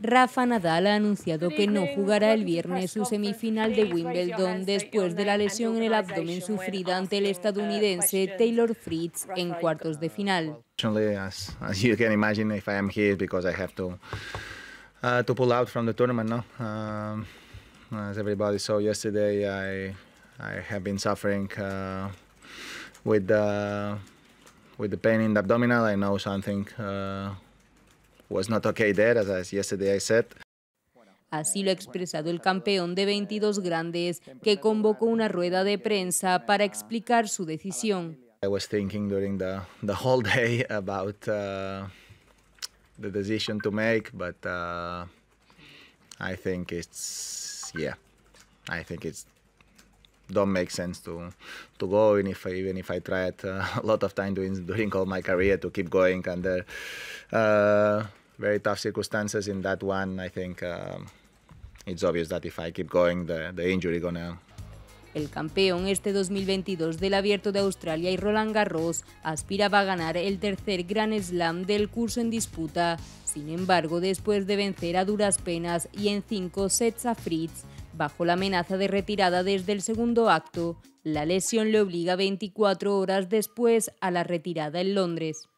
Rafa Nadal ha anunciado que no jugará el viernes su semifinal de Wimbledon después de la lesión en el abdomen sufrida ante el estadounidense Taylor Fritz en cuartos de final. As everybody saw yesterday, I I have been suffering uh, with the with the pain in the abdominal. I know something uh, was not okay there, as yesterday I said. Así lo ha expresado el campeón de 22 grandes, que convocó una rueda de prensa para explicar su decisión. I was thinking during the, the whole day about uh, the decision to make, but uh, I think it's, yeah, I think it's don't make sense to to go even if I, even if I tried uh, a lot of time doing during all my career to keep going under uh, very tough in that one. I think um, it's obvious that if I keep going, the, el campeón este 2022 del Abierto de Australia y Roland Garros aspiraba a ganar el tercer Grand Slam del curso en disputa. Sin embargo, después de vencer a duras penas y en cinco sets a Fritz, bajo la amenaza de retirada desde el segundo acto, la lesión le obliga 24 horas después a la retirada en Londres.